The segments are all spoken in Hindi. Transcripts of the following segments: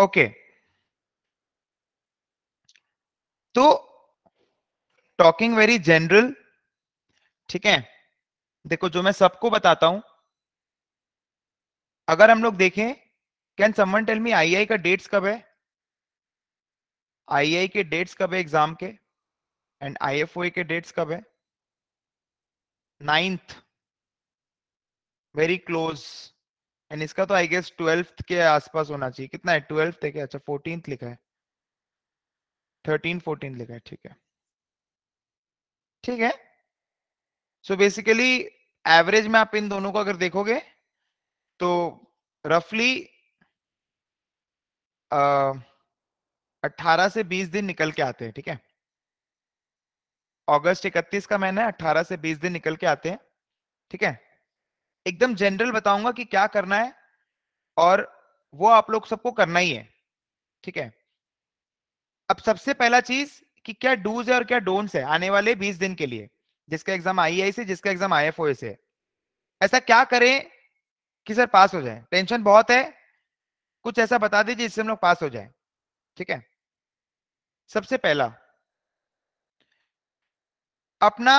ओके तो टॉकिंग वेरी जनरल ठीक है देखो जो मैं सबको बताता हूं अगर हम लोग देखें can someone tell me I I का डेट्स कब है आईआई के डेट्स कब है एग्जाम के एंड आईएफओए के डेट्स कब है नाइन्थ वेरी क्लोज एंड इसका तो आई गेस ट्वेल्थ के आसपास होना चाहिए कितना है ट्वेल्थ है क्या अच्छा फोर्टीन लिखा है थर्टीन फोर्टीन लिखा है ठीक है ठीक है सो बेसिकली एवरेज में आप इन दोनों को अगर देखोगे तो रफली अट्ठारह से बीस दिन निकल के आते हैं ठीक है अगस्त इकतीस का महीना है अट्ठारह से बीस दिन निकल के आते हैं ठीक है एकदम जनरल बताऊंगा कि क्या करना है और वो आप लोग सबको करना ही है ठीक है अब सबसे पहला चीज कि क्या डूज है और क्या डोंट्स है आने वाले 20 दिन के लिए जिसका एग्जाम आई से जिसका एग्जाम आई से ऐसा क्या करें कि सर पास हो जाए टेंशन बहुत है कुछ ऐसा बता दीजिए जिससे हम लोग पास हो जाए ठीक है सबसे पहला अपना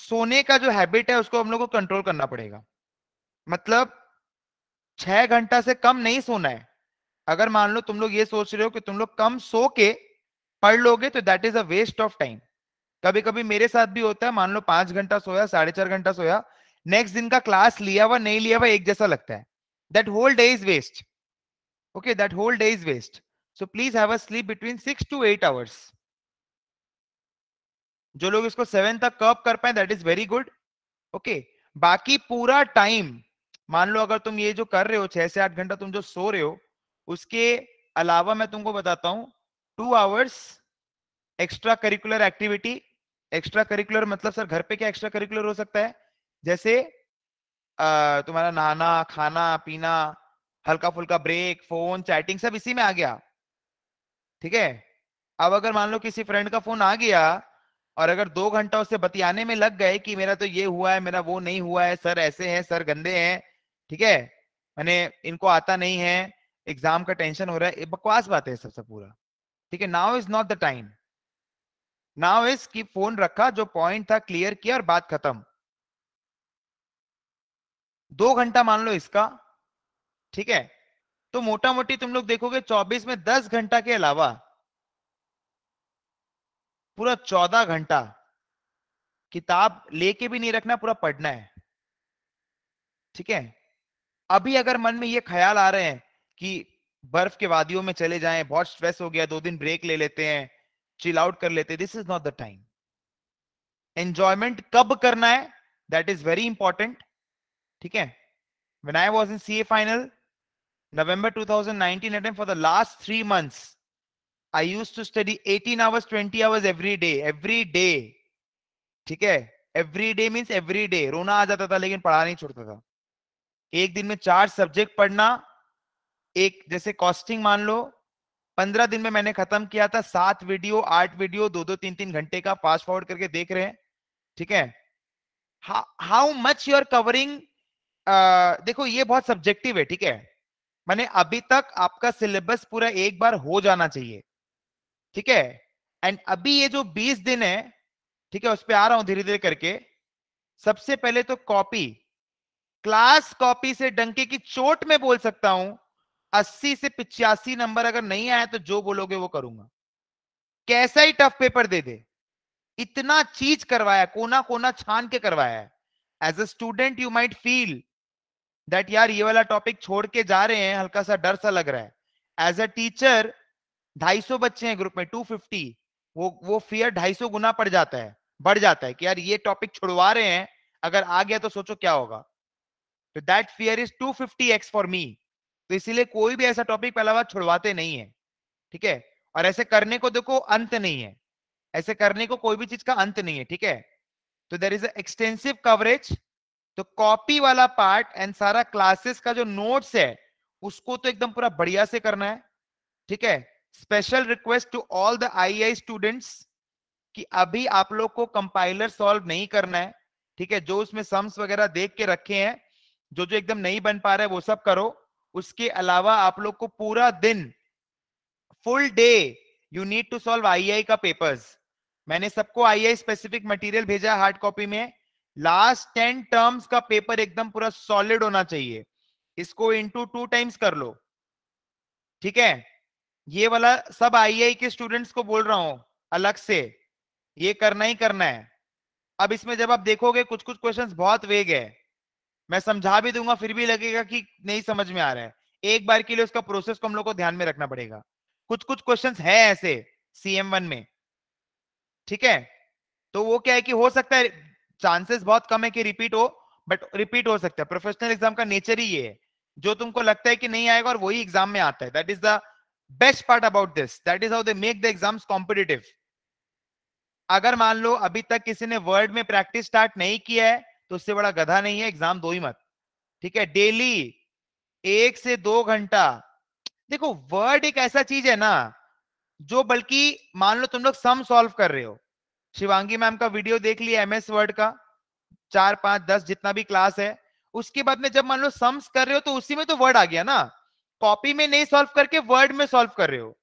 सोने का जो हैबिट है उसको हम लोग को कंट्रोल करना पड़ेगा मतलब छह घंटा से कम नहीं सोना है अगर मान लो तुम लोग ये सोच रहे हो कि तुम लोग कम सो के पढ़ लोगे तो that is a waste of time कभी कभी मेरे साथ भी होता है मान लो पांच घंटा सोया साढ़े चार घंटा सोया नेक्स्ट दिन का क्लास लिया हुआ नहीं लिया हुआ एक जैसा लगता है that whole day is waste okay that whole day is waste so please है sleep between six to eight hours जो लोग इसको सेवन तक कप कर पाए that is very good okay बाकी पूरा टाइम मान लो अगर तुम ये जो कर रहे हो छह से आठ घंटा तुम जो सो रहे हो उसके अलावा मैं तुमको बताता हूँ two hours extra curricular activity extra curricular मतलब सर घर पे क्या एक्स्ट्रा करिकुलर हो सकता है जैसे तुम्हारा नहाना खाना पीना हल्का फुल्का ब्रेक फोन चैटिंग सब इसी में आ गया ठीक है अब अगर मान लो किसी फ्रेंड का फोन आ गया और अगर दो घंटा उससे बतियाने में लग गए कि मेरा तो ये हुआ है मेरा वो नहीं हुआ है सर ऐसे हैं सर गंदे हैं ठीक है मैंने इनको आता नहीं है एग्जाम का टेंशन हो रहा है बकवास बात है सबसे पूरा ठीक है now is not the time now is की फोन रखा जो पॉइंट था क्लियर किया और बात खत्म दो घंटा मान लो इसका ठीक है तो मोटा मोटी तुम लोग देखोगे 24 में 10 घंटा के अलावा पूरा 14 घंटा किताब लेके भी नहीं रखना पूरा पढ़ना है ठीक है अभी अगर मन में ये ख्याल आ रहे हैं कि बर्फ के वादियों में चले जाएं बहुत स्ट्रेस हो गया दो दिन ब्रेक ले लेते हैं चिल आउट कर लेते this is not the time enjoyment कब करना है दैट इज वेरी इंपॉर्टेंट ठीक है When I was in CA final, November 2019, at time for the last three months, I used to study 18 hours, 20 hours every day, every ठीक है? Every day mean every day रोना आ जाता था, लेकिन पढ़ा नहीं छोड़ता था. एक दिन में चार सब्जेक्ट पढ़ना एक जैसे कॉस्टिंग मान लो पंद्रह दिन में मैंने खत्म किया था सात वीडियो आठ वीडियो दो दो तीन तीन घंटे का फास्ट फॉरवर्ड करके देख रहे हैं ठीक है how much you are covering देखो ये बहुत सब्जेक्टिव है ठीक है मैंने अभी तक आपका सिलेबस पूरा एक बार हो जाना चाहिए ठीक है एंड अभी ये जो 20 दिन है ठीक है उस पर आ रहा हूं धीरे धीरे करके सबसे पहले तो कॉपी क्लास कॉपी से डंके की चोट में बोल सकता हूं अस्सी से पिचासी नंबर अगर नहीं आया तो जो बोलोगे वो करूंगा कैसा ही टफ पेपर दे दे इतना चीज करवाया कोना कोना छान के करवाया है as a student you might feel that यार ये वाला टॉपिक छोड़ के जा रहे हैं हल्का सा डर सा लग रहा है एज अ टीचर 250 बच्चे हैं ग्रुप में 250 वो वो फियर 250 गुना पड़ जाता है बढ़ जाता है कि यार ये टॉपिक छुड़वा रहे हैं अगर आ गया तो सोचो क्या होगा तो that fear is 250x for me तो इसीलिए कोई भी ऐसा टॉपिक पहला बार छुड़वाते नहीं है ठीक है और ऐसे करने को देखो अंत नहीं है ऐसे करने को कोई भी चीज का अंत नहीं है ठीक है तो देर इज एक्सटेंसिव कवरेज तो कॉपी वाला पार्ट एंड सारा क्लासेस का जो नोट्स है उसको तो एकदम पूरा बढ़िया से करना है ठीक है special request to all the I students कि अभी आप लोग को कंपाइलर सॉल्व नहीं करना है ठीक है जो उसमें सम्स वगैरह देख के रखे हैं जो जो एकदम नहीं बन पा रहा है वो सब करो उसके अलावा आप लोग को पूरा दिन full day you need to solve I I का पेपर्स मैंने सबको आईआई स्पेसिफिक मटेरियल भेजा हार्ड कॉपी में लास्ट टेन टर्म्स का पेपर एकदम पूरा सॉलिड होना चाहिए इसको इंटू टू टाइम्स कर लो ठीक है ये वाला सब आईआई e के स्टूडेंट्स को बोल रहा हूं अलग से ये करना ही करना है अब इसमें जब आप देखोगे कुछ कुछ क्वेश्चंस बहुत वेग है मैं समझा भी दूंगा फिर भी लगेगा कि नहीं समझ में आ रहा है एक बार के लिए उसका प्रोसेस को हम लोग को ध्यान में रखना पड़ेगा कुछ कुछ क्वेश्चंस है ऐसे सीएम वन में ठीक है तो वो क्या है कि हो सकता है चांसेस बहुत कम है कि रिपीट हो बट रिपीट हो सकता है प्रोफेशनल एग्जाम का नेचर ही ये है जो तुमको लगता है कि नहीं आएगा और वही एग्जाम में आता है that is the best part about this that is how they make the exam competitive अगर मान लो अभी तक किसी ने वर्ड में प्रैक्टिस स्टार्ट नहीं किया है तो उससे बड़ा गधा नहीं है एग्जाम दो ही मत ठीक है डेली एक से दो घंटा देखो वर्ड एक ऐसा चीज है ना जो बल्कि मान लो तुम लोग सम सॉल्व कर रहे हो शिवांगी मैम का वीडियो देख लिया एमएस वर्ड का चार पांच दस जितना भी क्लास है उसके बाद में जब मान लो सम्स कर रहे हो तो उसी में तो वर्ड आ गया ना कॉपी में नहीं सॉल्व करके वर्ड में सॉल्व कर रहे हो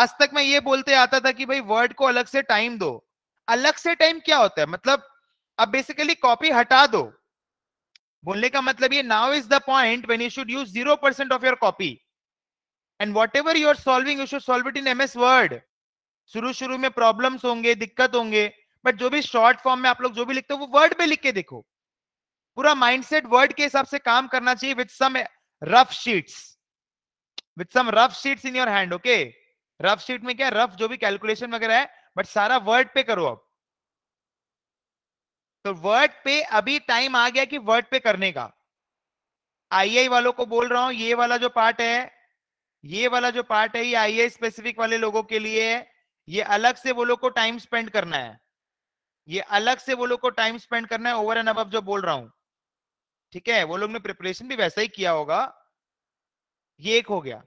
आज तक मैं ये बोलते आता था कि भाई वर्ड को अलग से टाइम दो अलग से टाइम क्या होता है मतलब अब बेसिकली कॉपी हटा दो बोलने का मतलब ये now is the point when you should use zero percent of your copy and whatever you are solving you should solve it in M S word शुरू शुरू में प्रॉब्लम होंगे दिक्कत होंगे बट जो भी शॉर्ट फॉर्म में आप लोग जो भी लिखते हो वो वर्ड पे लिख के देखो पूरा माइंडसेट वर्ड के हिसाब से काम करना चाहिए with some rough sheets with some rough sheets in your hand okay rough sheet में क्या रफ जो भी कैलकुलेशन वगैरह है बट सारा वर्ड पे करो आप तो वर्ड पे अभी टाइम आ गया कि वर्ड पे करने का आईआई वालों को बोल रहा हूं ये वाला जो पार्ट है ये वाला जो पार्ट है ये आईआई स्पेसिफिक वाले लोगों के लिए है ये अलग से वो लोग को टाइम स्पेंड करना है ये अलग से वो लोग को टाइम स्पेंड करना है ओवर एंड अब जो बोल रहा हूं ठीक है वो लोग ने प्रिपरेशन भी वैसा ही किया होगा ये एक हो गया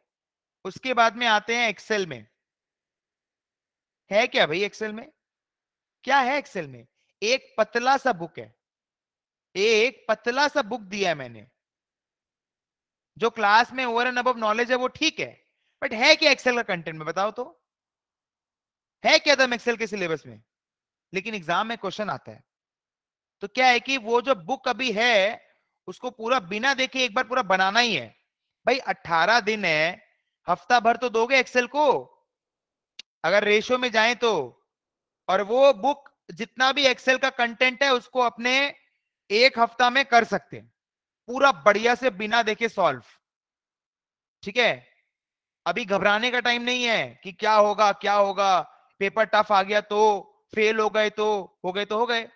उसके बाद में आते हैं एक्सेल में है क्या भाई एक्सेल में क्या है एक्सेल में एक पतला सा बुक है एक पतला सा बुक दिया है मैंने जो क्लास में ओवर एंड अब नॉलेज है वो ठीक है बट है क्या एक्सेल का कंटेंट में बताओ तो है क्या दम एक्सेल के सिलेबस में लेकिन एग्जाम में क्वेश्चन आता है तो क्या है कि वो जो बुक अभी है उसको पूरा बिना देखे एक बार पूरा बनाना ही है भाई 18 दिन है हफ्ता भर तो दोगे एक्सेल को अगर रेशो में जाए तो और वो बुक जितना भी एक्सेल का कंटेंट है उसको अपने एक हफ्ता में कर सकते हैं पूरा बढ़िया से बिना देखे सॉल्व ठीक है अभी घबराने का टाइम नहीं है कि क्या होगा क्या होगा पेपर टफ आ गया तो फेल हो गए तो हो गए तो हो गए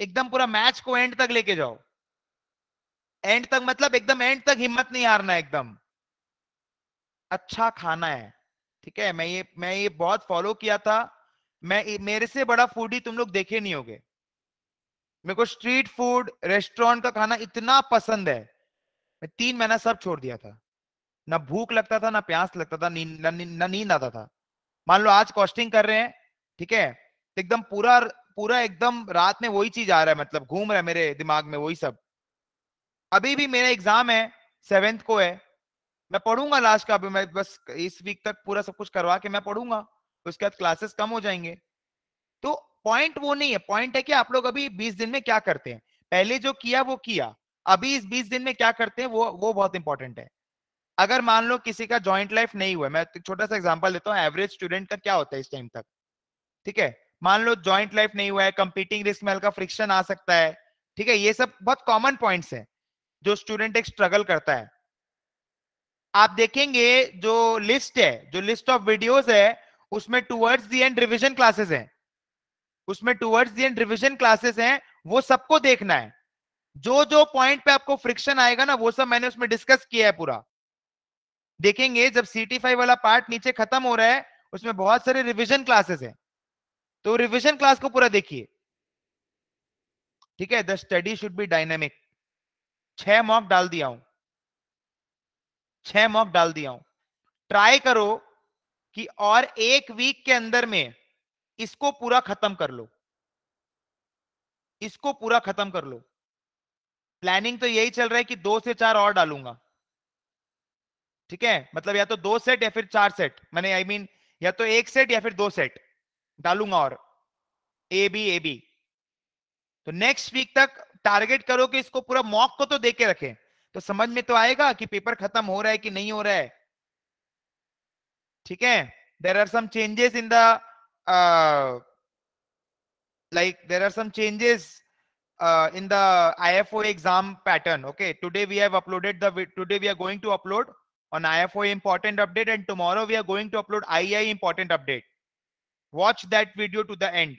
एकदम पूरा मैच को एंड तक लेके जाओ एंड तक मतलब एकदम एंड तक हिम्मत नहीं हारना एकदम अच्छा खाना है ठीक है मैं ये मैं ये बहुत फॉलो किया था मैं मेरे से बड़ा फूडी तुम लोग देखे नहीं होगे मेरे को स्ट्रीट फूड रेस्टोरेंट का खाना इतना पसंद है मैं तीन महीना सब छोड़ दिया था ना भूख लगता था ना प्यास लगता था ना, ना नींद आता था मान लो आज कॉस्टिंग कर रहे हैं ठीक है एकदम पूरा पूरा एकदम रात में वही चीज आ रहा है मतलब घूम रहा है मेरे दिमाग में वही सब अभी भी मेरा एग्जाम है सेवेंथ को है मैं पढ़ूंगा लास्ट का अभी मैं बस इस वीक तक पूरा सब कुछ करवा के मैं पढ़ूंगा तो उसके बाद क्लासेस कम हो जाएंगे तो पॉइंट वो नहीं है पॉइंट है कि आप लोग अभी बीस दिन में क्या करते हैं पहले जो किया वो किया अभी इस बीस दिन में क्या करते हैं वो वो बहुत इंपॉर्टेंट है अगर मान लो किसी का ज्वाइंट लाइफ नहीं हुआ मैं छोटा सा एग्जाम्पल देता हूँ एवरेज स्टूडेंट का क्या होता है इस टाइम तक ठीक है मान लो ज्वाइंट लाइफ नहीं हुआ है कंपीटिंग रिस्क में हल्का फ्रिक्शन आ सकता है ठीक है ये सब बहुत कॉमन पॉइंट्स हैं जो स्टूडेंट एक स्ट्रगल करता है आप देखेंगे जो लिस्ट है जो लिस्ट ऑफ वीडियोस है उसमें towards the end revision classes हैं उसमें towards the end revision classes हैं वो सबको देखना है जो जो पॉइंट पे आपको फ्रिक्शन आएगा ना वो सब मैंने उसमें डिस्कस किया है पूरा देखेंगे जब सी वाला पार्ट नीचे खत्म हो रहा है उसमें बहुत सारे रिविजन क्लासेस है तो रिविजन क्लास को पूरा देखिए ठीक है the study should be dynamic छह मॉक डाल दिया हूं छह मॉक डाल दिया हूं ट्राई करो कि और एक वीक के अंदर में इसको पूरा खत्म कर लो इसको पूरा खत्म कर लो प्लानिंग तो यही चल रहा है कि दो से चार और डालूंगा ठीक है मतलब या तो दो सेट या फिर चार सेट मैंने आई I मीन mean, या तो एक सेट या फिर दो सेट डालूंगा और ए बी ए बी तो नेक्स्ट वीक तक टारगेट करो कि इसको पूरा मॉक को तो दे के रखें तो समझ में तो आएगा कि पेपर खत्म हो रहा है कि नहीं हो रहा है ठीक है there are some changes in the there are some changes in the I F O exam pattern okay today we have uploaded today we are going to upload on I F O important update and tomorrow we are going to upload I I important update watch that video to the end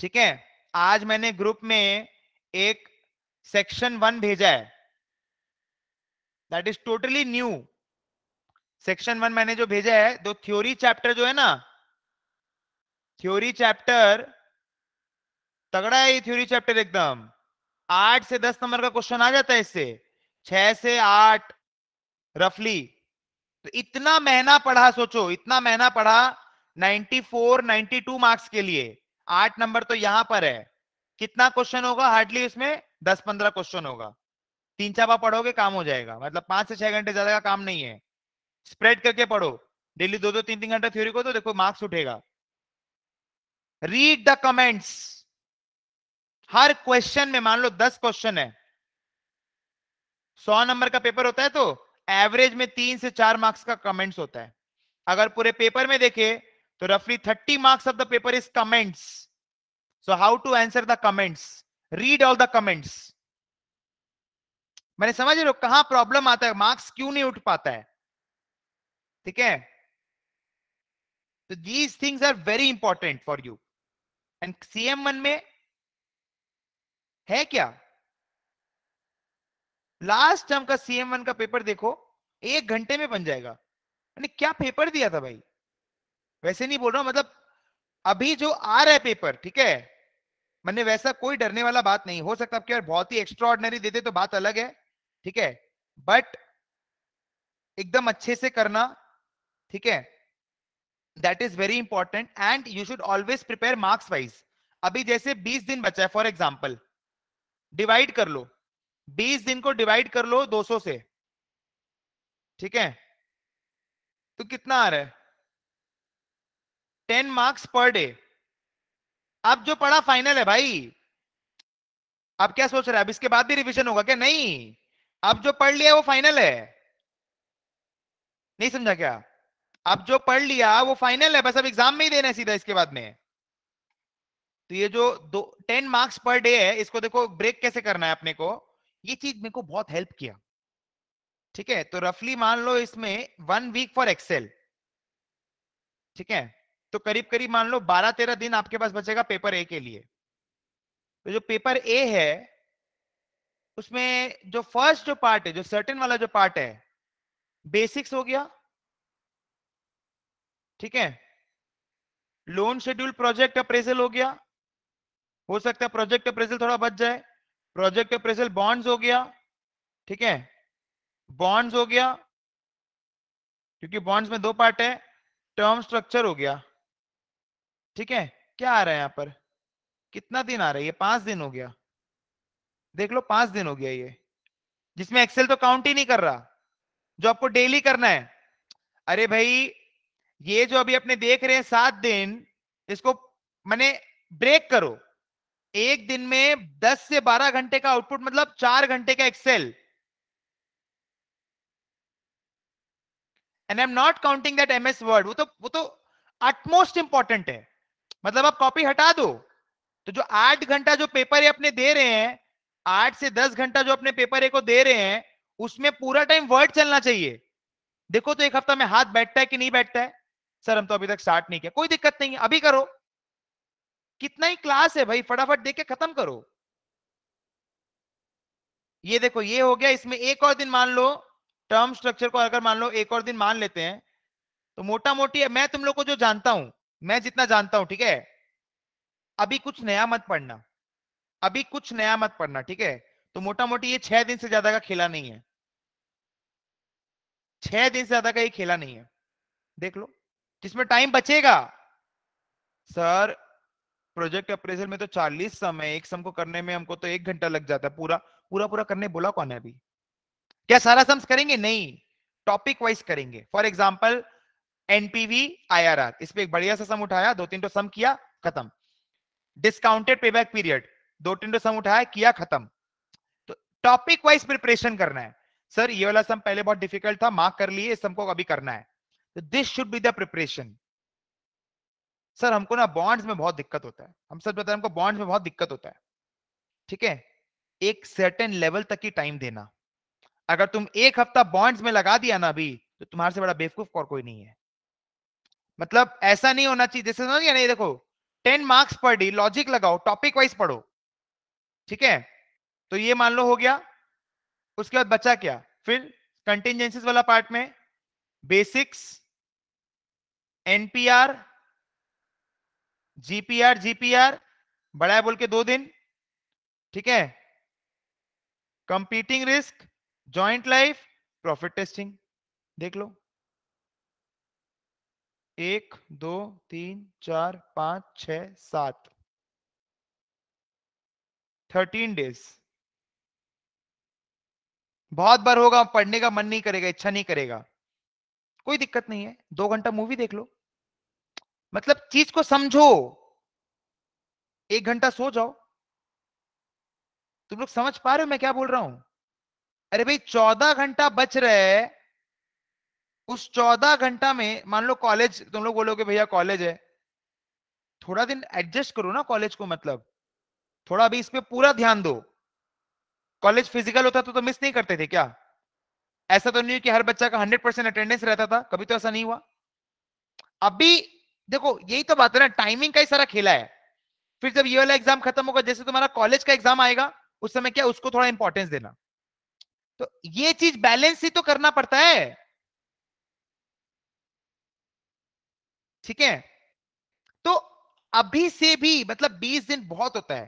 ठीक है आज मैंने ग्रुप में एक सेक्शन वन भेजा है that is totally new section one मैंने जो भेजा है दो थ्योरी चैप्टर जो है ना थ्योरी चैप्टर तगड़ा है ये थ्योरी चैप्टर एकदम आठ से दस नंबर का क्वेश्चन आ जाता है इससे छह से आठ रफली तो इतना महीना पढ़ा सोचो इतना महीना पढ़ा 94 92 मार्क्स के लिए आठ नंबर तो यहां पर है कितना क्वेश्चन होगा हार्डली उसमें दस पंद्रह क्वेश्चन होगा तीन चार बार पढ़ोगे काम हो जाएगा मतलब पांच से छह घंटे ज्यादा का काम नहीं है स्प्रेड करके पढ़ो डेली दो दो तीन तीन घंटा थ्योरी को तो देखो मार्क्स उठेगा रीड द कमेंट्स हर क्वेश्चन में मान लो दस क्वेश्चन है सौ नंबर का पेपर होता है तो एवरेज में तीन से चार मार्क्स का कमेंट्स होता है अगर पूरे पेपर में देखे तो रफली thirty marks of the paper is comments so how to answer the comments read all the comments मैंने समझ लो कहा प्रॉब्लम आता है मार्क्स क्यों नहीं उठ पाता है ठीक है तो these things are very important for you and CM one में है क्या लास्ट टर्म का सीएम वन का पेपर देखो एक घंटे में बन जाएगा मैंने क्या पेपर दिया था भाई वैसे नहीं बोल रहा मतलब अभी जो आ रहा है पेपर ठीक है मैंने वैसा कोई डरने वाला बात नहीं हो सकता आपके बहुत ही एक्स्ट्रॉर्डनरी देते तो बात अलग है ठीक है बट एकदम अच्छे से करना ठीक है that is very important and you should always prepare marks wise अभी जैसे 20 दिन बचा है फॉर एग्जाम्पल डिवाइड कर लो 20 दिन को डिवाइड कर लो 200 से ठीक है तो कितना आ रहा है 10 मार्क्स पर डे अब जो पढ़ा फाइनल है भाई अब क्या सोच रहे हैं अब इसके बाद भी रिवीजन होगा क्या नहीं अब जो पढ़ लिया वो फाइनल है नहीं समझा क्या अब जो पढ़ लिया वो फाइनल है बस अब एग्जाम में ही देना है सीधा इसके बाद में तो ये जो दो टेन मार्क्स पर डे है इसको देखो ब्रेक कैसे करना है अपने को ये चीज मेरे को बहुत हेल्प किया ठीक है तो रफली मान लो इसमें वन वीक फॉर एक्सेल ठीक है तो करीब करीब मान लो बारह तेरह दिन आपके पास बचेगा पेपर ए के लिए तो जो पेपर ए है उसमें जो फर्स्ट जो पार्ट है जो सर्टेन वाला जो पार्ट है बेसिक्स हो गया ठीक है लोन शेड्यूल प्रोजेक्ट अप्रेजल हो गया हो सकता है प्रोजेक्ट अप्रेजल थोड़ा बच जाए प्रोजेक्ट अप्रेजल बॉन्ड्स हो गया ठीक है बॉन्ड्स हो गया क्योंकि बॉन्ड्स में दो पार्ट है टर्म स्ट्रक्चर हो गया ठीक है क्या आ रहा है यहां पर कितना दिन आ रहा है ये पांच दिन हो गया देख लो पांच दिन हो गया ये जिसमें एक्सेल तो काउंट ही नहीं कर रहा जो आपको डेली करना है अरे भाई ये जो अभी अपने देख रहे हैं सात दिन इसको मैंने ब्रेक करो एक दिन में 10 से 12 घंटे का आउटपुट मतलब चार घंटे का excel and I am not counting that M S word वो तो वो तो अटमोस्ट इंपॉर्टेंट है मतलब आप कॉपी हटा दो तो जो आठ घंटा जो पेपर है अपने दे रहे हैं आठ से दस घंटा जो अपने पेपर को दे रहे हैं उसमें पूरा टाइम वर्ड चलना चाहिए देखो तो एक हफ्ता में हाथ बैठता है कि नहीं बैठता है सर हम तो अभी तक स्टार्ट नहीं किया कोई दिक्कत नहीं है अभी करो कितना ही क्लास है भाई फटाफट देख के खत्म करो ये देखो ये हो गया इसमें एक और दिन मान लो टर्म स्ट्रक्चर को अगर मान लो एक और दिन मान लेते हैं तो मोटा मोटी मैं तुम लोग को जो जानता हूं मैं जितना जानता हूं ठीक है अभी कुछ नया मत पढ़ना अभी कुछ नया मत पढ़ना ठीक है तो मोटा मोटी ये छह दिन से ज्यादा का खेला नहीं है छह दिन से ज्यादा का ये खेला नहीं है देख लो जिसमें टाइम बचेगा सर प्रोजेक्ट अप्रेजल में तो 40 सम है एक सम को करने में हमको तो एक घंटा लग जाता है पूरा पूरा पूरा करने बोला कौन है अभी क्या सारा सम्स करेंगे नहीं टॉपिक वाइज करेंगे for example NPV I R इस इसमें एक बढ़िया सा सम उठाया दो तीन तो सम किया खत्म डिस्काउंटेड बैक पीरियड दो तीन तो सम उठाया किया खत्म तो टॉपिक वाइज प्रिपरेशन करना है सर ये वाला सम पहले बहुत डिफिकल्ट था मार्क कर लिए इस सम को अभी करना है तो this should be the preparation sir हमको ना बॉन्ड्स में बहुत दिक्कत होता है हम सर बता हमको बॉन्ड्स में बहुत दिक्कत होता है ठीक है एक सर्टेन लेवल तक ही टाइम देना अगर तुम एक हफ्ता बॉन्ड्स में लगा दिया ना अभी तो तुम्हारे से बड़ा बेवकूफ और कोई नहीं है मतलब ऐसा नहीं होना चाहिए जैसे समझ नहीं देखो ten marks per day logic लगाओ टॉपिक वाइज पढ़ो ठीक है तो ये मान लो हो गया उसके बाद बचा क्या फिर कंटिजेंसी वाला पार्ट में बेसिक्स एनपीआर जीपीआर जीपीआर बड़ा बोल के दो दिन ठीक है competing risk joint life profit testing देख लो एक दो तीन चार पांच छ सात थर्टीन डेज बहुत बार होगा पढ़ने का मन नहीं करेगा इच्छा नहीं करेगा कोई दिक्कत नहीं है दो घंटा मूवी देख लो मतलब चीज को समझो एक घंटा सो जाओ तुम लोग समझ पा रहे हो मैं क्या बोल रहा हूं अरे भाई चौदह घंटा बच रहे उस चौदह घंटा में मान लो कॉलेज तुम लोग बोलोगे भैया कॉलेज है थोड़ा दिन एडजस्ट करो ना कॉलेज को मतलब थोड़ा अभी इस पर पूरा ध्यान दो कॉलेज फिजिकल होता तो, तो मिस नहीं करते थे क्या ऐसा तो नहीं कि हर बच्चा का हंड्रेड परसेंट अटेंडेंस रहता था कभी तो ऐसा नहीं हुआ अभी देखो यही तो बात है ना टाइमिंग का ही सारा खेला है फिर जब ये वाला एग्जाम खत्म होगा जैसे तुम्हारा कॉलेज का एग्जाम आएगा उस समय क्या उसको थोड़ा इंपॉर्टेंस देना तो ये चीज बैलेंस ही तो करना पड़ता है ठीक है तो अभी से भी मतलब 20 दिन बहुत होता है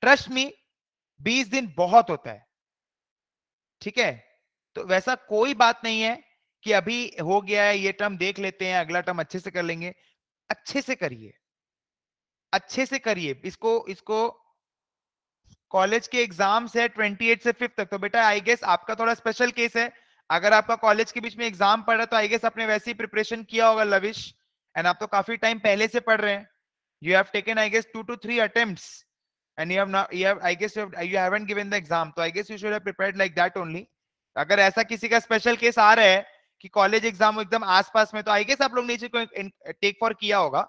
ट्रस्ट मी 20 दिन बहुत होता है ठीक है तो वैसा कोई बात नहीं है कि अभी हो गया है ये टर्म देख लेते हैं अगला टर्म अच्छे से कर लेंगे अच्छे से करिए अच्छे से करिए इसको इसको कॉलेज के एग्जाम्स है 28 से फिफ्थ तक तो बेटा आई गेस आपका थोड़ा स्पेशल केस है अगर आपका कॉलेज के बीच में एग्जाम पड़ रहा है तो आई गेस आपने वैसे ही प्रिपरेशन किया होगा लविश एंड आप तो काफी टाइम पहले से पढ़ रहे हैं you have taken I guess two to three attempts and you have not you have I guess you haven't given the exam तो I guess you should have prepared like that only अगर ऐसा किसी का स्पेशल केस आ रहा है कि कॉलेज एग्जाम एकदम आसपास में तो आई गेस आप लोग नीचे को टेक फॉर किया होगा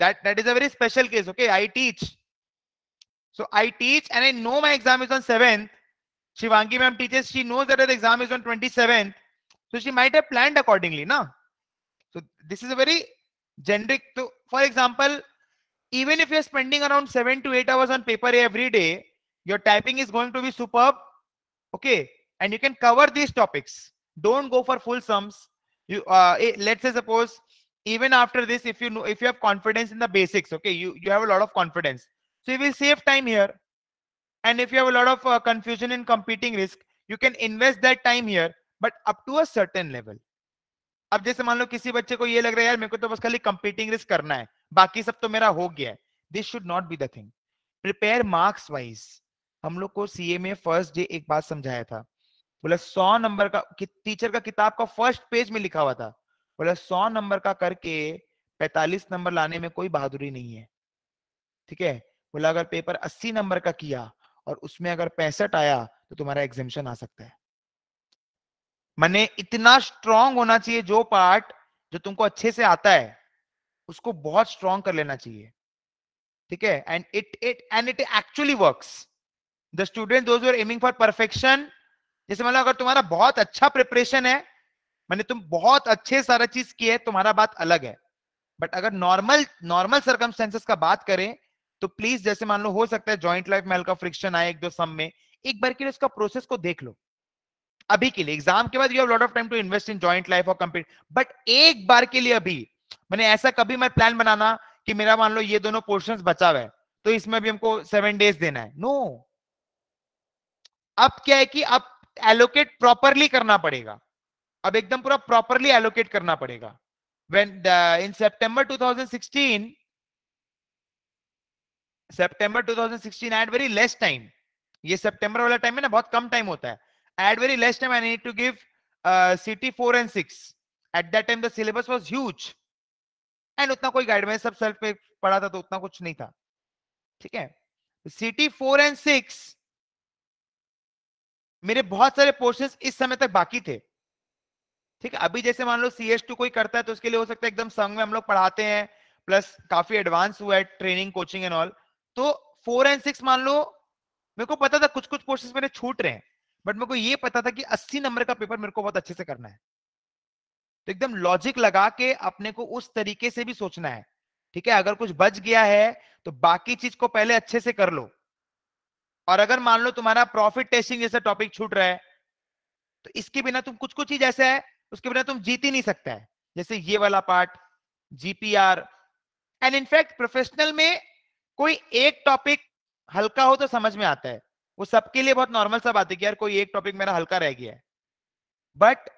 that that is a very special case okay I teach so I teach and I know my exam is on seventh Shivangi ma'am teachers she know that exam is on twenty so she might have plan accordingly ना so this is a very generic तो for example even if you are spending around seven to eight hours on paper every day your typing is going to be super okay and you can cover these topics don't go for full sums you uh, eh, let's say suppose even after this if you know if you have confidence in the basics okay you you have a lot of confidence so you will save time here and if you have a lot of uh, confusion in competing risk you can invest that time here but up to a certain level अब जैसे मान लो किसी बच्चे को ये लग रहा है यार मेरे को तो बस खाली कंपीटिंग रिस्क करना है बाकी सब तो मेरा हो गया है this should not be the thing prepare marks wise हम लोग को सीए फर्स्ट डे एक बात समझाया था बोला सौ नंबर का टीचर का किताब का फर्स्ट पेज में लिखा हुआ था बोला सौ नंबर का करके पैतालीस नंबर लाने में कोई बहादुरी नहीं है ठीक है बोला अगर पेपर अस्सी नंबर का किया और उसमें अगर पैंसठ आया तो तुम्हारा एग्जामेशन आ सकता है मैंने इतना स्ट्रांग होना चाहिए जो पार्ट जो तुमको अच्छे से आता है उसको बहुत स्ट्रांग कर लेना चाहिए ठीक है and it it and it actually works the student those aiming for perfection जैसे मतलब अगर तुम्हारा बहुत अच्छा प्रिपरेशन है मैंने तुम बहुत अच्छे सारा चीज किए तुम्हारा बात अलग है बट अगर नॉर्मल नॉर्मल सर्कमस्टेंसेस का बात करें तो प्लीज जैसे मान लो हो सकता है जॉइंट लाइफ में हल्का फ्रिक्शन आए एक दो सम में एक बार के लिए उसका प्रोसेस को देख लो अभी के लिए एग्जाम के बाद you have lot of time to invest in joint life और कंप्लीट बट एक बार के लिए अभी मैंने ऐसा कभी मैं प्लान बनाना कि मेरा मान लो ये दोनों पोर्शन बचा हुआ है तो इसमें भी हमको सेवन डेज देना है नो no. अब क्या है कि अब एलोकेट प्रॉपरली करना पड़ेगा अब एकदम पूरा प्रॉपरली एलोकेट करना पड़ेगा when in September 2016 September 2016 thousand very less time ये सेप्टेंबर वाला टाइम है ना बहुत कम टाइम होता है at very less time I need to give CT four and six at that time the syllabus was huge and उतना कोई गाइडमेंस सब सेल्फ पढ़ा था तो उतना कुछ नहीं था ठीक है सिटी फोर एंड सिक्स मेरे बहुत सारे पोर्शन इस समय तक बाकी थे ठीक है अभी जैसे मान लो सी एस टू कोई करता है तो उसके लिए हो सकता है एकदम संग में हम लोग पढ़ाते हैं प्लस काफी एडवांस हुआ है ट्रेनिंग कोचिंग एंड ऑल तो फोर एंड सिक्स मान लो मेरे को पता था कुछ कुछ पोर्शन मेरे छूट रहे हैं बट मेरे को ये पता था कि अस्सी नंबर का पेपर मेरे को बहुत अच्छे से करना है तो एकदम लॉजिक लगा के अपने को उस तरीके से भी सोचना है ठीक है अगर कुछ बच गया है तो बाकी चीज को पहले अच्छे से कर लो और अगर मान लो तुम्हारा प्रॉफिट टेस्टिंग जैसा टॉपिक छूट रहा है तो इसके बिना तुम कुछ कुछ चीज ऐसा है उसके बिना तुम जीत ही नहीं सकता है जैसे ये वाला part GPR and in fact professional में कोई एक टॉपिक हल्का हो तो समझ में आता है वो सबके लिए बहुत नॉर्मल सा बात है कि यार कोई एक टॉपिक मेरा हल्का रह गया है बट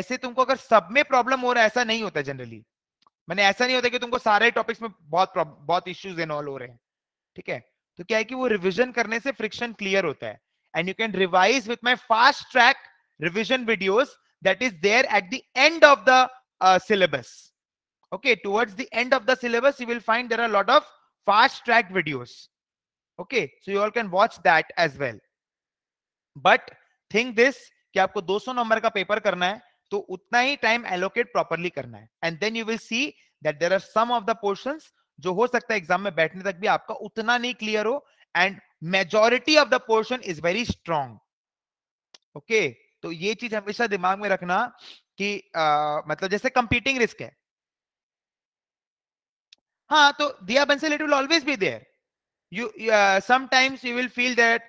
ऐसे तुमको अगर सब में प्रॉब्लम हो रहा है ऐसा नहीं होता जनरली मैंने ऐसा नहीं होता कि तुमको सारे टॉपिक्स में बहुत बहुत इश्यूज इन्वॉल्व हो रहे हैं ठीक है तो क्या है कि वो रिविजन करने से फ्रिक्शन क्लियर होता है and you can revise with my fast track revision videos that is there at the end of the uh, syllabus okay towards the end of the syllabus you will find there are a lot of fast track videos okay so you all can watch that as well but think this कि आपको 200 नंबर का पेपर करना है तो उतना ही टाइम एलोकेट प्रॉपरली करना है and then you will see that there are some of the portions जो हो सकता है एग्जाम में बैठने तक भी आपका उतना नहीं क्लियर हो and majority of the portion is very strong okay तो ये चीज हमेशा दिमाग में रखना कि आ, मतलब जैसे कंपीटिंग रिस्क है हाँ तो Diya Bansal it will always be there you sometimes you will feel that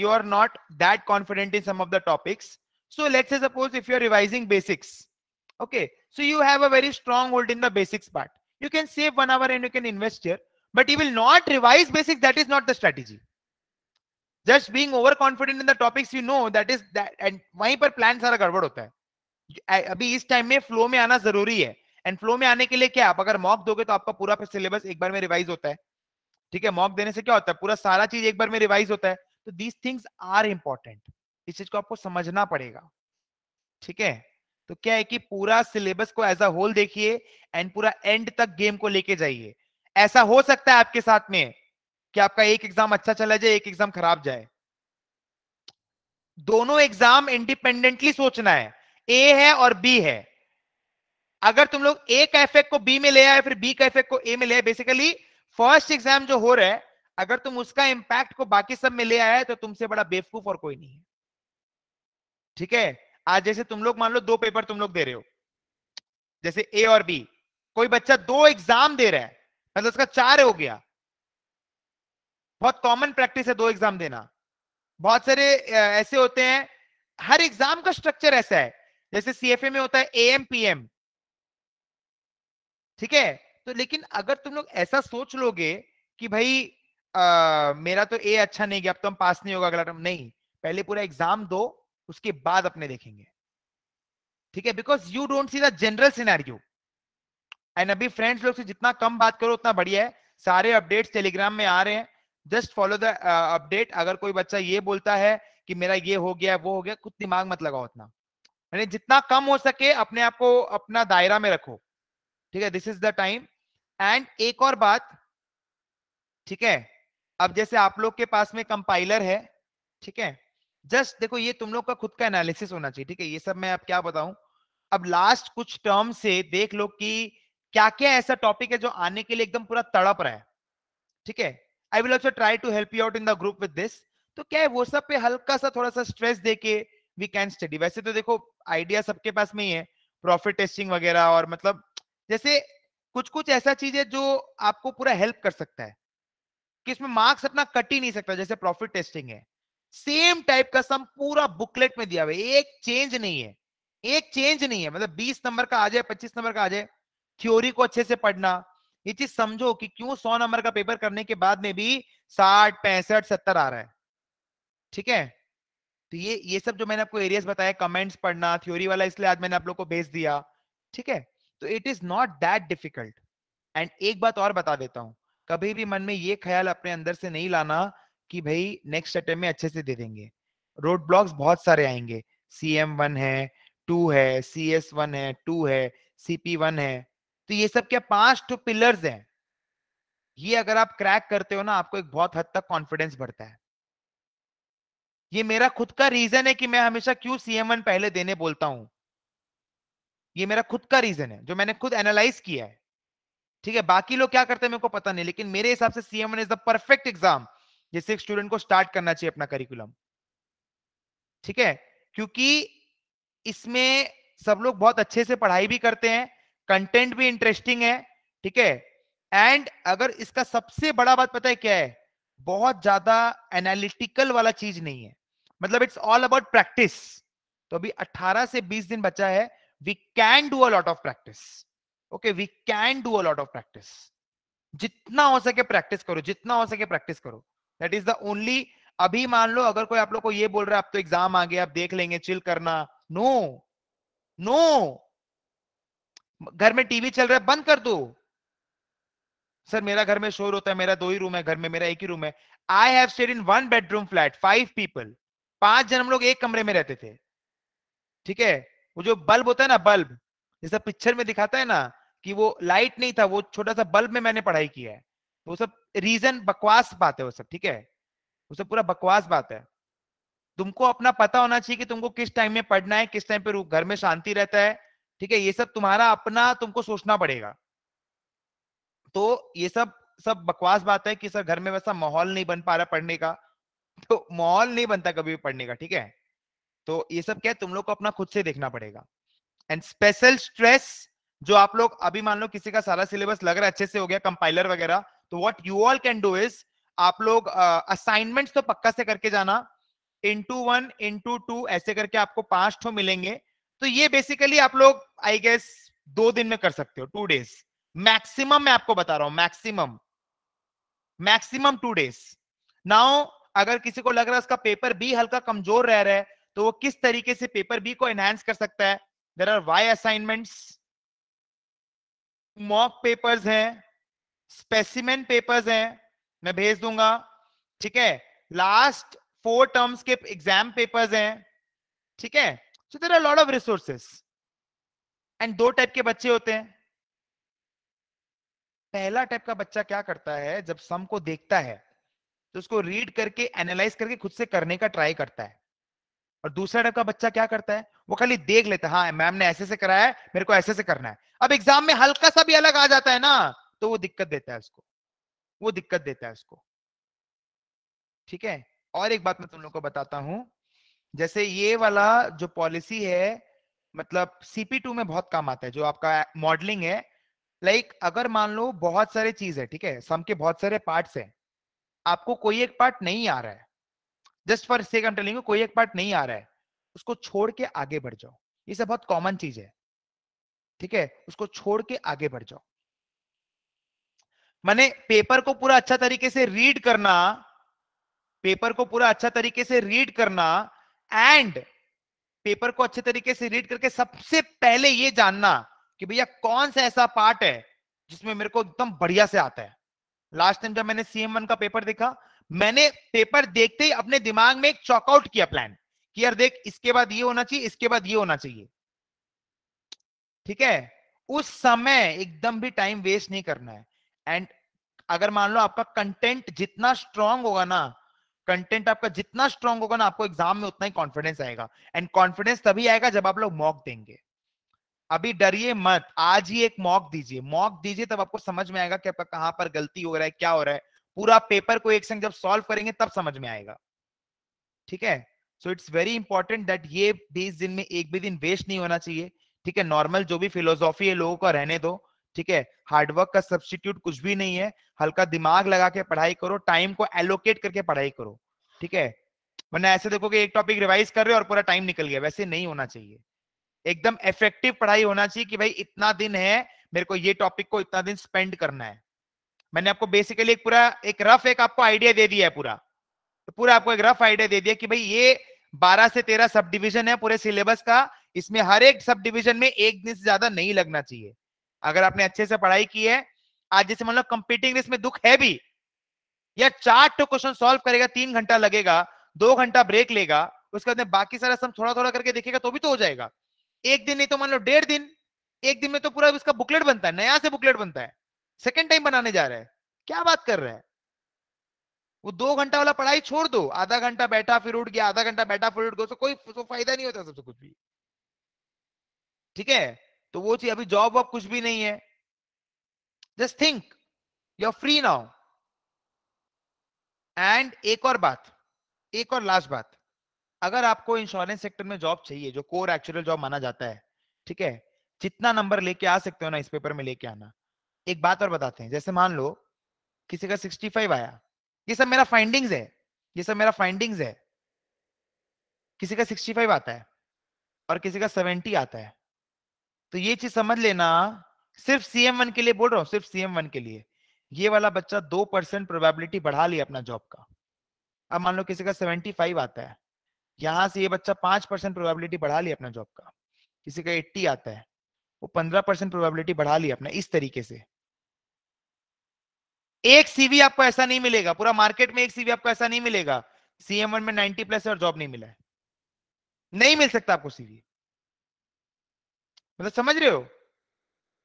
you are not that confident in some of the topics suppose if you are revising basics okay so you have a very strong hold in the basics part you can save one hour and you can invest here but you will not revise basics that is not the strategy just being overconfident in the topics you know that is that and वहीं par plan sara gadbad hota hai abhi is time mein flow mein aana zaruri hai and flow mein aane ke liye kya aap agar mock doge to aapka pura syllabus ek bar mein revise hota hai theek hai mock dene se kya hota hai pura sara cheez ek bar mein revise hota hai so these things are important is cheez ko aapko samajhna padega theek hai तो क्या है कि पूरा सिलेबस को एज अ होल देखिए एंड पूरा एंड तक गेम को लेके जाइए ऐसा हो सकता है आपके साथ में कि आपका एक एग्जाम अच्छा चला जाए एक एग्जाम खराब जाए दोनों एग्जाम इंडिपेंडेंटली सोचना है ए है और बी है अगर तुम लोग ए का इफेक्ट को बी में ले आए फिर बी का इफेक्ट को ए में ले आए बेसिकली फर्स्ट एग्जाम जो हो रहा है अगर तुम उसका इंपैक्ट को बाकी सब में ले आए तो तुमसे बड़ा बेवकूफ और कोई नहीं है ठीक है आज जैसे तुम लोग मान लो दो पेपर तुम लोग दे रहे हो जैसे ए और बी कोई बच्चा दो एग्जाम दे रहा है मतलब उसका चार हो गया बहुत कॉमन प्रैक्टिस है दो एग्जाम देना बहुत सारे ऐसे होते हैं हर एग्जाम का स्ट्रक्चर ऐसा है जैसे सीएफए में होता है पी एम ठीक है तो लेकिन अगर तुम लोग ऐसा सोच लोगे कि भाई आ, मेरा तो ए अच्छा नहीं गया अब तो हम पास नहीं होगा अगला टर्म नहीं पहले पूरा एग्जाम दो उसके बाद अपने देखेंगे ठीक है because you don't see the general scenario and अभी फ्रेंड्स लोग से जितना कम बात करो उतना बढ़िया है सारे अपडेट्स टेलीग्राम में आ रहे हैं जस्ट फॉलो द अपडेट अगर कोई बच्चा ये बोलता है कि मेरा ये हो गया वो हो गया कुछ दिमाग मत लगाओ उतना यानी जितना कम हो सके अपने आप को अपना दायरा में रखो ठीक है this is the time and एक और बात ठीक है अब जैसे आप लोग के पास में कंपाइलर है ठीक है जस्ट देखो ये तुम लोग का खुद का एनालिसिस होना चाहिए ठीक है ये सब मैं अब क्या बताऊं अब लास्ट कुछ टर्म से देख लो कि क्या क्या ऐसा टॉपिक है जो आने के लिए एकदम पूरा तड़प रहा है ठीक है I will also try to help you out in the group with this तो क्या है वो सब पे हल्का सा थोड़ा सा स्ट्रेस देके वी कैन स्टडी वैसे तो देखो आइडिया सबके पास में ही है प्रॉफिट टेस्टिंग वगैरह और मतलब जैसे कुछ कुछ ऐसा चीज है जो आपको पूरा हेल्प कर सकता है कि इसमें मार्क्स अपना कट ही नहीं सकता जैसे प्रॉफिट टेस्टिंग है सेम टाइप का सम पूरा बुकलेट में दिया हुआ है एक चेंज नहीं है एक चेंज नहीं है मतलब 20 नंबर का आ जाए 25 नंबर का आ जाए थ्योरी को अच्छे से पढ़ना ये चीज समझो कि क्यों 100 नंबर का पेपर करने के बाद में भी 60 पैंसठ 70 आ रहा है ठीक है तो ये ये सब जो मैंने आपको एरियाज बताया कमेंट्स पढ़ना थ्योरी वाला इसलिए आज मैंने आप लोग को भेज दिया ठीक है तो it is not that difficult and एक बात और बता देता हूं कभी भी मन में ये ख्याल अपने अंदर से नहीं लाना कि भाई नेक्स्ट अटेम में अच्छे से दे देंगे रोड ब्लॉक्स बहुत सारे आएंगे सी एम वन है टू है सी एस वन है टू है सी पी वन है तो ये सब क्या पांच टू पिलर्स हैं ये अगर आप क्रैक करते हो ना आपको एक बहुत हद तक कॉन्फिडेंस बढ़ता है ये मेरा खुद का रीजन है कि मैं हमेशा क्यों सी एम वन पहले देने बोलता हूं ये मेरा खुद का रीजन है जो मैंने खुद एनालाइज किया है ठीक है बाकी लोग क्या करते हैं मेरे को पता नहीं लेकिन मेरे हिसाब से CM is the perfect example जिससे स्टूडेंट को स्टार्ट करना चाहिए अपना करिकुलम ठीक है क्योंकि इसमें सब लोग बहुत अच्छे से पढ़ाई भी करते हैं कंटेंट भी इंटरेस्टिंग है ठीक है एंड अगर इसका सबसे बड़ा बात पता है क्या है बहुत ज्यादा एनालिटिकल वाला चीज नहीं है मतलब इट्स ऑल अबाउट प्रैक्टिस तो अभी 18 से 20 दिन बचा है we can do a lot of practice okay we can do a lot of practice जितना हो सके प्रैक्टिस करो जितना हो सके प्रैक्टिस करो दैट इज द ओनली अभी मान लो अगर कोई आप लोग को ये बोल रहा है आप तो एग्जाम आ गया आप देख लेंगे चिल करना नो नो घर में टीवी चल रहा है बंद कर दो सर मेरा घर में शोर होता है मेरा दो ही रूम है घर में मेरा एक ही रूम है I have stayed in one bedroom flat five people पांच जन हम लोग एक कमरे में रहते थे ठीक है वो जो बल्ब होता है ना बल्ब जैसा पिक्चर में दिखाता है ना कि वो लाइट नहीं था वो छोटा सा बल्ब में मैंने पढ़ाई किया है वो सब रीजन बकवास बात है वो सब ठीक है वो सब पूरा बकवास बात है तुमको अपना पता होना चाहिए कि तुमको किस टाइम में पढ़ना है किस टाइम पे घर में शांति रहता है ठीक है ये सब तुम्हारा अपना तुमको सोचना पड़ेगा तो ये सब सब बकवास बात है कि सर घर में वैसा माहौल नहीं बन पा रहा पढ़ने का तो माहौल नहीं बनता कभी भी पढ़ने का ठीक है तो ये सब क्या है तुम लोग को अपना खुद से देखना पड़ेगा एंड स्पेशल स्ट्रेस जो आप लोग अभी मान लो किसी का सारा सिलेबस लग रहा है अच्छे से हो गया कंपाइलर वगैरह तो what you all can do is आप लोग असाइनमेंट्स uh, तो पक्का से करके जाना इंटू वन इंटू टू ऐसे करके आपको पांच ठो मिलेंगे तो ये बेसिकली आप लोग आई गेस दो दिन में कर सकते हो टू डेज मैक्सिमम मैं आपको बता रहा हूं maximum maximum two days now अगर किसी को लग रहा है उसका पेपर बी हल्का कमजोर रह रहा है तो वो किस तरीके से पेपर बी को एनहेंस कर सकता है there are why assignments mock papers हैं स्पेसिमेन पेपर्स हैं मैं भेज दूंगा ठीक है लास्ट फोर टर्म्स के एग्जाम पेपर्स हैं ठीक है so there are lot of resources and दो टाइप के बच्चे होते हैं पहला टाइप का बच्चा क्या करता है जब सम को देखता है तो उसको रीड करके एनालाइज करके खुद से करने का ट्राई करता है और दूसरा टाइप का बच्चा क्या करता है वो खाली देख लेता है हाँ मैम ने ऐसे से कराया है मेरे को ऐसे से करना है अब एग्जाम में हल्का सा भी अलग आ जाता है ना तो वो दिक्कत देता है उसको वो दिक्कत देता है उसको ठीक है और एक बात मैं तुम लोग को बताता हूं जैसे ये वाला जो पॉलिसी है मतलब सीपी टू में बहुत काम आता है जो आपका मॉडलिंग है लाइक like, अगर मान लो बहुत सारे चीज है ठीक है सम के बहुत सारे पार्ट्स हैं आपको कोई एक पार्ट नहीं आ रहा है जस्ट फॉर सेक टेलिंग कोई एक पार्ट नहीं आ रहा है उसको छोड़ के आगे बढ़ जाओ ये सब बहुत कॉमन चीज है ठीक है उसको छोड़ के आगे बढ़ जाओ मैंने पेपर को पूरा अच्छा तरीके से रीड करना पेपर को पूरा अच्छा तरीके से रीड करना एंड पेपर को अच्छे तरीके से रीड करके सबसे पहले ये जानना कि भैया कौन सा ऐसा पार्ट है जिसमें मेरे को एकदम बढ़िया से आता है लास्ट टाइम जब मैंने सीएम वन का पेपर देखा मैंने पेपर देखते ही अपने दिमाग में एक चॉकआउट किया प्लान कि यार देख इसके बाद ये होना चाहिए इसके बाद ये होना चाहिए ठीक है उस समय एकदम भी टाइम वेस्ट नहीं करना है एंड अगर मान लो आपका कंटेंट जितना स्ट्रांग होगा ना कंटेंट आपका जितना स्ट्रांग होगा ना आपको एग्जाम में उतना ही कॉन्फिडेंस आएगा एंड कॉन्फिडेंस तभी आएगा जब आप लोग मॉक देंगे अभी डरिए मत आज ही एक मॉक दीजिए मॉक दीजिए तब आपको समझ में आएगा कि आपका कहां पर गलती हो रहा है क्या हो रहा है पूरा पेपर को एक संग जब सॉल्व करेंगे तब समझ में आएगा ठीक है so it's very important that ये बीस दिन में एक भी दिन वेस्ट नहीं होना चाहिए ठीक है नॉर्मल जो भी फिलोसॉफी है लोगों का रहने दो ठीक है हार्डवर्क का सब्सटीट्यूट कुछ भी नहीं है हल्का दिमाग लगा के पढ़ाई करो टाइम को एलोकेट करके पढ़ाई करो ठीक है वरना ऐसे देखो कि एक टॉपिक रिवाइज कर रहे हो और पूरा टाइम निकल गया वैसे नहीं होना चाहिए एकदम इफेक्टिव पढ़ाई होना चाहिए कि भाई इतना दिन है मेरे को ये टॉपिक को इतना दिन स्पेंड करना है मैंने आपको बेसिकली एक पूरा एक रफ एक आपको आइडिया दे दिया है पूरा तो पूरा आपको एक रफ आइडिया दे दिया कि भाई ये 12 से 13 सब डिविजन है पूरे सिलेबस का इसमें हर एक सब डिविजन में एक दिन से ज्यादा नहीं लगना चाहिए अगर आपने अच्छे से पढ़ाई की है आज जैसे मतलब कंपीटिंग रेस में दुख है भी या चार टो क्वेश्चन सॉल्व करेगा तीन घंटा लगेगा दो घंटा ब्रेक लेगा उसके बाद बाकी सारा सब थोड़ा थोड़ा करके देखेगा तो भी तो हो जाएगा एक दिन नहीं तो मान लो डेढ़ दिन एक दिन में तो पूरा उसका बुकलेट बनता है नया से बुकलेट बनता है सेकेंड टाइम बनाने जा रहा है क्या बात कर रहा है वो दो घंटा वाला पढ़ाई छोड़ दो आधा घंटा बैठा फिर उठ गया आधा घंटा बैठा फिर उठ गया तो कोई तो फायदा नहीं होता सबसे कुछ भी ठीक है तो वो चीज अभी जॉब वॉब कुछ भी नहीं है just think you are free now and एक और बात एक और लास्ट बात अगर आपको इंश्योरेंस सेक्टर में जॉब चाहिए जो कोर एक्चुअल जॉब माना जाता है ठीक है जितना नंबर लेके आ सकते हो ना इस पेपर में लेके आना एक बात और बताते हैं जैसे मान लो किसी का 65 आया ये सब मेरा फाइंडिंग्स है ये सब मेरा फाइंडिंग्स है किसी का 65 आता है और किसी का 70 आता है तो ये चीज समझ लेना सिर्फ सीएम वन के लिए बोल रहा हूँ सिर्फ सीएम वन के लिए ये वाला बच्चा दो परसेंट प्रोबेबिलिटी बढ़ा लिया अपना जॉब का अब मान लो किसी का सेवेंटी फाइव आता है यहां से ये बच्चा पांच परसेंट प्रोबेबिलिटी बढ़ा लिया अपना जॉब का किसी का एट्टी आता है वो पंद्रह परसेंट प्रोबेबिलिटी बढ़ा लिया अपना इस तरीके से एक सीवी आपको ऐसा नहीं मिलेगा पूरा मार्केट में एक सीवी आपको ऐसा नहीं मिलेगा सीएम वन में नाइनटी प्लस और जॉब नहीं मिला है नहीं मिल सकता आपको सीवी मतलब समझ रहे हो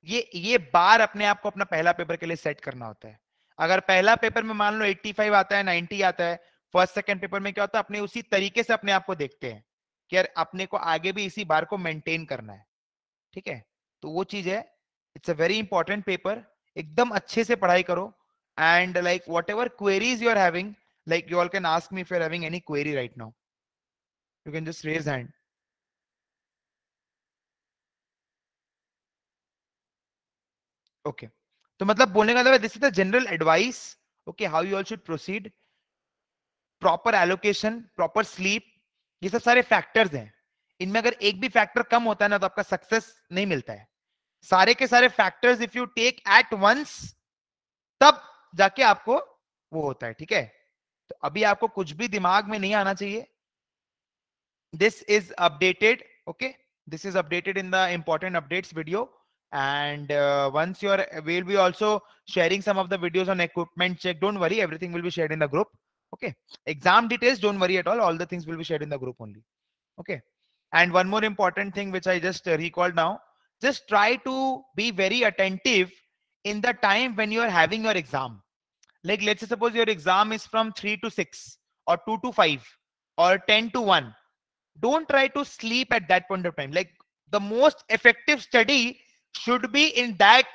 ये ये बार अपने आप को अपना पहला पेपर के लिए सेट करना होता है अगर पहला पेपर में मान लो 85 आता है 90 आता है फर्स्ट सेकंड पेपर में क्या होता है अपने उसी तरीके से अपने आप को देखते हैं कि यार अपने को आगे भी इसी बार को मेंटेन करना है ठीक है तो वो चीज है it's a very important paper एकदम अच्छे से पढ़ाई करो and like whatever queries you are having like you all can ask me if having any query right now you can just raise hand okay तो मतलब बोलने का मतलब this is the general advice okay how you all should proceed proper allocation proper sleep ये सब सारे फैक्टर्स हैं इनमें अगर एक भी फैक्टर कम होता है ना तो आपका सक्सेस नहीं मिलता है सारे के सारे factors if you take at once तब जाके आपको वो होता है ठीक है तो अभी आपको कुछ भी दिमाग में नहीं आना चाहिए this is updated okay this is updated in the important updates video and uh, once you're we'll be also sharing some of the videos on equipment check don't worry everything will be shared in the group okay exam details don't worry at all all the things will be shared in the group only okay and one more important thing which i just uh, recalled now just try to be very attentive in the time when you are having your exam like let's say suppose your exam is from 3 to 6 or 2 to 5 or 10 to 1 don't try to sleep at that point of time like the most effective study should be in that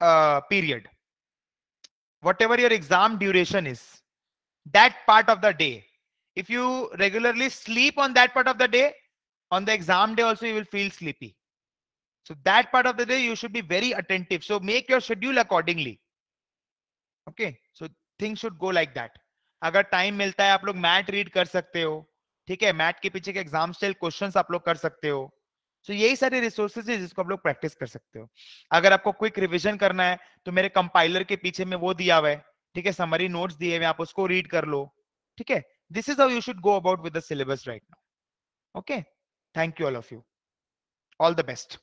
uh, period whatever your exam duration is that part of the day if you regularly sleep on that part of the day on the exam day also you will feel sleepy so that part of the day you should be very attentive so make your schedule accordingly okay so things should go like that अगर time मिलता है आप लोग मैट रीड कर सकते हो ठीक है मैट के पीछे के एग्जाम स्टाइल सो यही सारे रिसोर्सेज है जिसको आप लोग प्रैक्टिस कर सकते हो अगर आपको क्विक रिविजन करना है तो मेरे कंपाइलर के पीछे में वो दिया हुआ है ठीक है समरी नोट्स दिए हुए आप उसको रीड कर लो ठीक है this is how you should go about with the syllabus right now okay thank you all of you all the best